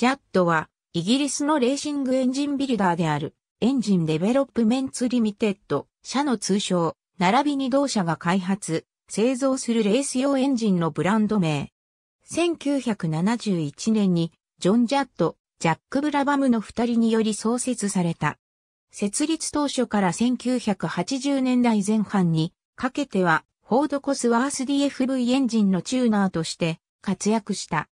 ジャッドは、イギリスのレーシングエンジンビルダーである、エンジンデベロップメンツリミテッド、社の通称、並びに同社が開発、製造するレース用エンジンのブランド名。1971年に、ジョン・ジャッド、ジャック・ブラバムの二人により創設された。設立当初から1980年代前半にかけては、フォード・コスワース DFV エンジンのチューナーとして活躍した。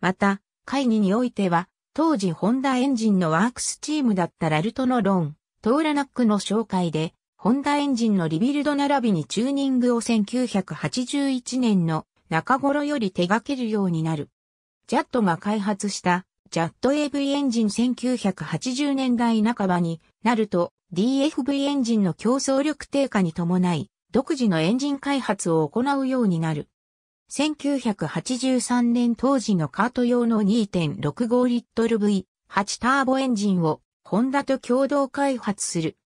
また、会議においては、当時ホンダエンジンのワークスチームだったラルトのロン、トーラナックの紹介で、ホンダエンジンのリビルド並びにチューニングを1981年の中頃より手掛けるようになる。ジャットが開発したジャット AV エンジン1980年代半ばになると DFV エンジンの競争力低下に伴い独自のエンジン開発を行うようになる。1983年当時のカート用の2.65リットル V8 ターボエンジンをホンダと共同開発する。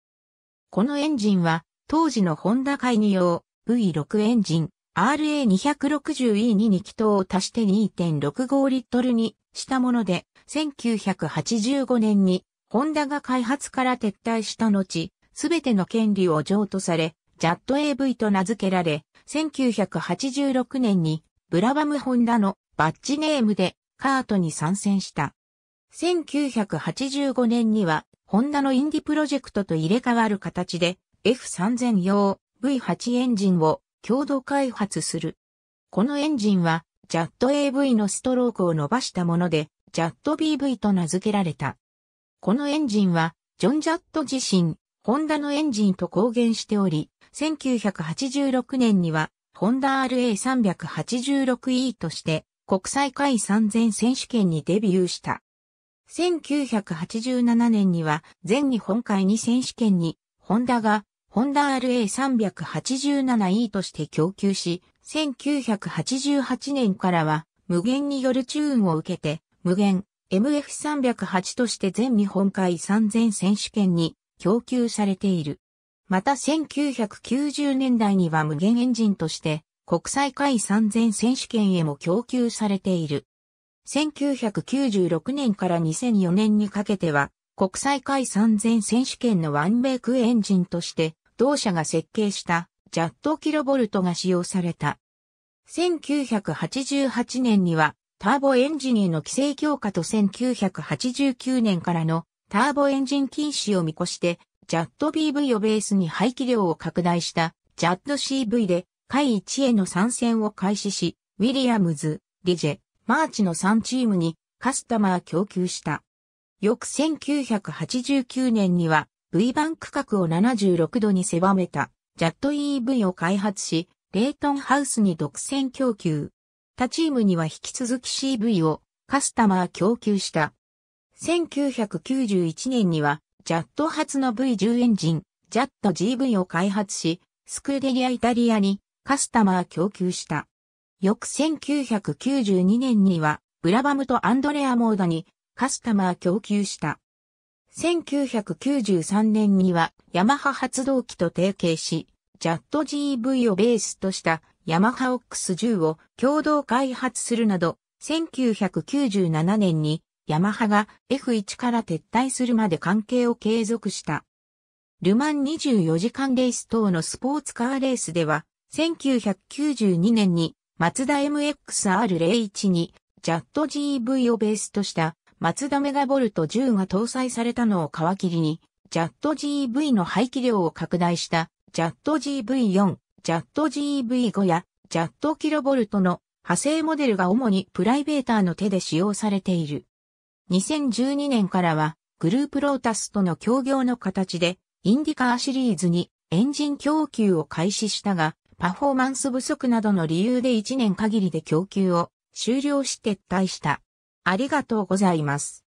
このエンジンは当時のホンダ会議用 V6 エンジン RA260E に2気筒を足して2.65リットルにしたもので1985年にホンダが開発から撤退した後、すべての権利を譲渡され、j ッ t AV と名付けられ、1986年にブラバムホンダのバッジネームでカートに参戦した。1985年にはホンダのインディプロジェクトと入れ替わる形で F3000 用 V8 エンジンを共同開発する。このエンジンは j ッ t a v のストロークを伸ばしたもので j ッ t b v と名付けられた。このエンジンはジョン・ジャット自身、ホンダのエンジンと公言しており、1986年には、ホンダ RA386E として、国際会3000選手権にデビューした。1987年には、全日本会2選手権に、ホンダが、ホンダ RA387E として供給し、1988年からは、無限によるチューンを受けて、無限 MF308 として全日本会3000選手権に供給されている。また1990年代には無限エンジンとして国際会3000選手権へも供給されている。1996年から2004年にかけては国際会3000選手権のワンメークエンジンとして同社が設計したジャットキロボルトが使用された。1988年にはターボエンジンへの規制強化と1989年からのターボエンジン禁止を見越してジャット BV をベースに排気量を拡大したジャット CV で、会1への参戦を開始し、ウィリアムズ、リジェ、マーチの3チームにカスタマー供給した。翌1989年には V バン区画を76度に狭めたジャット EV を開発し、レイトンハウスに独占供給。他チームには引き続き CV をカスタマー供給した。1991年にはジャット発の V10 エンジン、ジャット GV を開発し、スクーデリアイタリアにカスタマー供給した。翌1992年には、ブラバムとアンドレア・モードにカスタマー供給した。1993年にはヤマハ発動機と提携し、ジャット GV をベースとしたヤマハオックス10を共同開発するなど、1997年にヤマハが F1 から撤退するまで関係を継続した。ルマン24時間レース等のスポーツカーレースでは、1992年にマツダ MXR01 にジャット GV をベースとしたマツダメガボルト10が搭載されたのを皮切りに、ジャット GV の排気量を拡大したジャット GV4、ジャット GV5 やジャットキロボルトの派生モデルが主にプライベーターの手で使用されている。2012年からはグループロータスとの協業の形でインディカーシリーズにエンジン供給を開始したが、パフォーマンス不足などの理由で1年限りで供給を終了し撤退した。ありがとうございます。